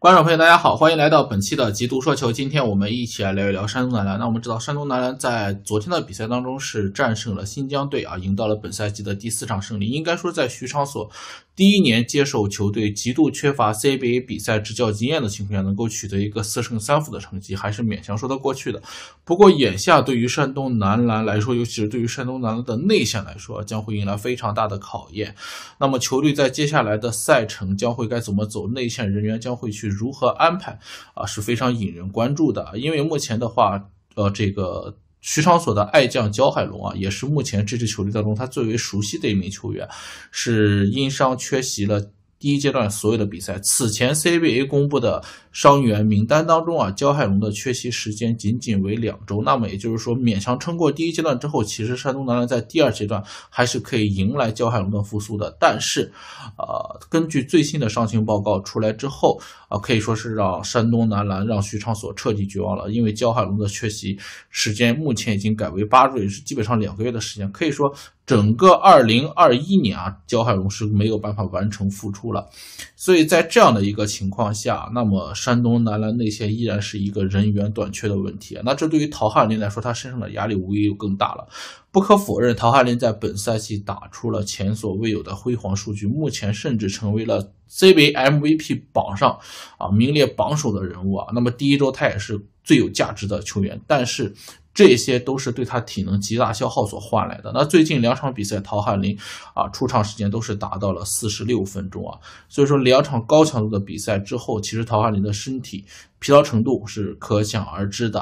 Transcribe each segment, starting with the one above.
观众朋友，大家好，欢迎来到本期的极度说球。今天我们一起来聊一聊山东男篮。那我们知道，山东男篮在昨天的比赛当中是战胜了新疆队啊，赢到了本赛季的第四场胜利。应该说，在许昌所。第一年接手球队，极度缺乏 CBA 比赛执教经验的情况下，能够取得一个四胜三负的成绩，还是勉强说得过去的。不过，眼下对于山东男篮来说，尤其是对于山东男篮的内线来说，将会迎来非常大的考验。那么，球队在接下来的赛程将会该怎么走？内线人员将会去如何安排？啊，是非常引人关注的。因为目前的话，呃，这个。徐昌所的爱将焦海龙啊，也是目前这支球队当中他最为熟悉的一名球员，是因伤缺席了。第一阶段所有的比赛，此前 CBA 公布的伤员名单当中啊，焦海龙的缺席时间仅仅为两周，那么也就是说勉强撑过第一阶段之后，其实山东男篮在第二阶段还是可以迎来焦海龙的复苏的。但是，呃，根据最新的伤情报告出来之后啊，可以说是让山东男篮让徐昌所彻底绝望了，因为焦海龙的缺席时间目前已经改为八周，是基本上两个月的时间，可以说。整个二零二一年啊，焦海龙是没有办法完成复出了，所以在这样的一个情况下，那么山东男篮内线依然是一个人员短缺的问题那这对于陶汉林来说，他身上的压力无疑又更大了。不可否认，陶汉林在本赛季打出了前所未有的辉煌数据，目前甚至成为了 CBA MVP 榜上啊名列榜首的人物啊。那么第一周他也是最有价值的球员，但是。这些都是对他体能极大消耗所换来的。那最近两场比赛，陶汉林啊，出场时间都是达到了四十六分钟啊，所以说两场高强度的比赛之后，其实陶汉林的身体疲劳程度是可想而知的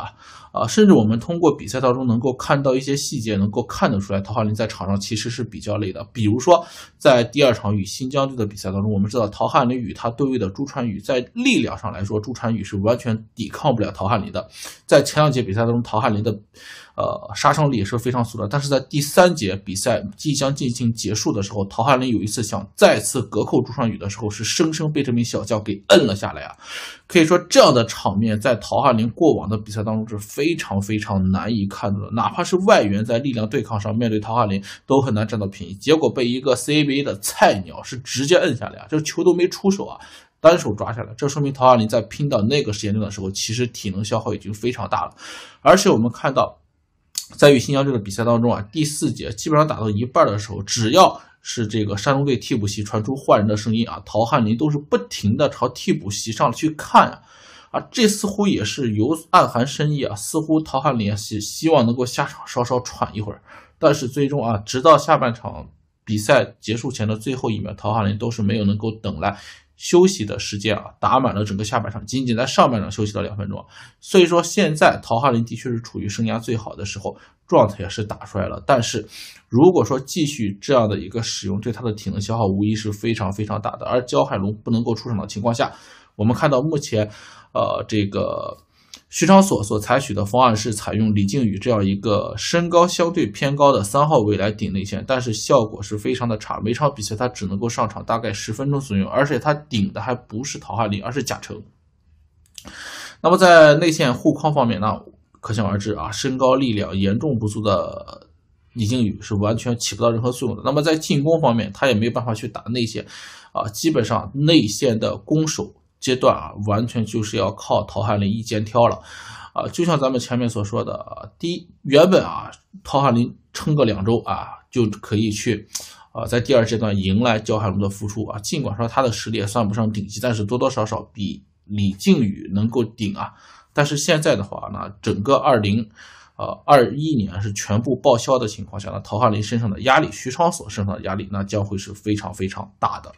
啊。甚至我们通过比赛当中能够看到一些细节，能够看得出来陶汉林在场上其实是比较累的。比如说在第二场与新疆队的比赛当中，我们知道陶汉林与他对位的朱传宇，在力量上来说，朱传宇是完全抵抗不了陶汉林的。在前两节比赛当中，陶汉林的呃，杀伤力也是非常足的。但是在第三节比赛即将进行结束的时候，陶汉林有一次想再次隔扣朱尚宇的时候，是生生被这名小将给摁了下来啊！可以说这样的场面在陶汉林过往的比赛当中是非常非常难以看到的。哪怕是外援在力量对抗上面对陶汉林都很难占到便宜，结果被一个 CBA 的菜鸟是直接摁下来啊，这球都没出手啊！单手抓下来，这说明陶汉林在拼到那个时间段的时候，其实体能消耗已经非常大了。而且我们看到，在与新疆队的比赛当中啊，第四节基本上打到一半的时候，只要是这个山东队替补席传出换人的声音啊，陶汉林都是不停的朝替补席上去看啊啊！这似乎也是有暗含深意啊，似乎陶汉林希希望能够下场稍稍喘一会儿。但是最终啊，直到下半场比赛结束前的最后一秒，陶汉林都是没有能够等来。休息的时间啊，打满了整个下半场，仅仅在上半场休息了两分钟。所以说，现在陶汉林的确是处于生涯最好的时候，状态也是打出来了。但是，如果说继续这样的一个使用，对他的体能消耗无疑是非常非常大的。而焦海龙不能够出场的情况下，我们看到目前，呃，这个。徐昌所所采取的方案是采用李靖宇这样一个身高相对偏高的三号位来顶内线，但是效果是非常的差。每场比赛他只能够上场大概十分钟左右，而且他顶的还不是陶汉林，而是贾诚。那么在内线护框方面呢，可想而知啊，身高力量严重不足的李靖宇是完全起不到任何作用的。那么在进攻方面，他也没有办法去打内线啊，基本上内线的攻守。阶段啊，完全就是要靠陶汉林一肩挑了，啊，就像咱们前面所说的第一，原本啊，陶汉林撑个两周啊，就可以去，啊，在第二阶段迎来焦汉龙的复出啊，尽管说他的实力也算不上顶级，但是多多少少比李靖宇能够顶啊，但是现在的话呢，整个二零，呃，二一年是全部报销的情况下，呢，陶汉林身上的压力，徐昌所身上的压力，那将会是非常非常大的。